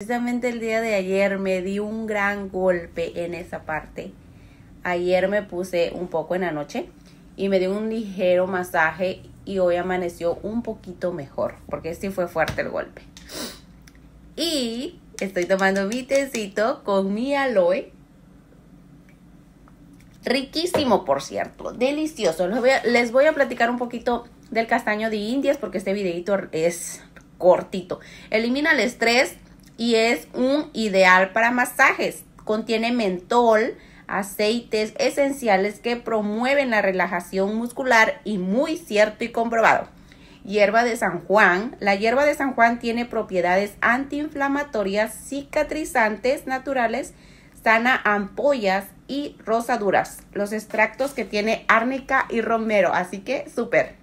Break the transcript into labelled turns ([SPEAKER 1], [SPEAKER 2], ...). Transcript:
[SPEAKER 1] Precisamente el día de ayer me di un gran golpe en esa parte. Ayer me puse un poco en la noche y me di un ligero masaje y hoy amaneció un poquito mejor porque sí fue fuerte el golpe. Y estoy tomando mi tecito con mi aloe. Riquísimo, por cierto. Delicioso. les voy a platicar un poquito del castaño de Indias porque este videito es cortito. Elimina el estrés y es un ideal para masajes. Contiene mentol, aceites esenciales que promueven la relajación muscular y muy cierto y comprobado. Hierba de San Juan. La hierba de San Juan tiene propiedades antiinflamatorias, cicatrizantes naturales, sana ampollas y rosaduras. Los extractos que tiene árnica y romero. Así que súper.